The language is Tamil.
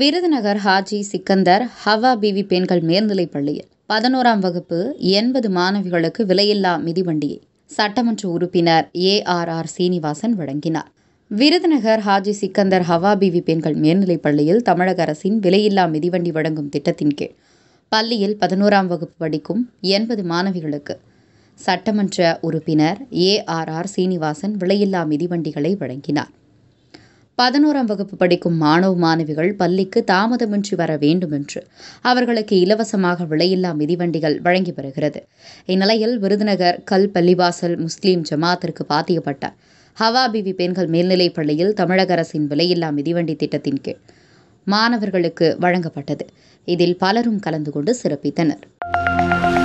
விருதுநகர் ஹாஜி சிக்கந்தர் ஹவா பிவி பெண்கள் மேல்நிலைப் பள்ளியில் பதினோராம் வகுப்பு எண்பது மாணவிகளுக்கு விலையில்லா மிதிவண்டியை சட்டமன்ற உறுப்பினர் ஏ ஆர் ஆர் சீனிவாசன் வழங்கினார் விருதுநகர் ஹாஜி சிக்கந்தர் ஹவா பிவி பெண்கள் மேல்நிலைப் பள்ளியில் தமிழக அரசின் விலையில்லா மிதிவண்டி வழங்கும் திட்டத்தின் கீழ் பள்ளியில் பதினோராம் வகுப்பு படிக்கும் எண்பது மாணவிகளுக்கு சட்டமன்ற உறுப்பினர் ஏ ஆர் ஆர் சீனிவாசன் விலையில்லா மிதிவண்டிகளை வழங்கினார் பதினோராம் வகுப்பு படிக்கும் மாணவ மாணவிகள் பள்ளிக்கு தாமதமின்றி வர வேண்டும் என்று அவர்களுக்கு இலவசமாக விலையில்லா மிதிவண்டிகள் வழங்கி வருகிறது இந்நிலையில் விருதுநகர் கல் பள்ளிவாசல் முஸ்லீம் ஜமாத்திற்கு பாத்தியப்பட்ட ஹவாபிவி பெண்கள் மேல்நிலைப் பள்ளியில் தமிழக அரசின் விலையில்லா மிதிவண்டி திட்டத்தின் கீழ் மாணவர்களுக்கு வழங்கப்பட்டது இதில் பலரும் கலந்து கொண்டு சிறப்பித்தனர்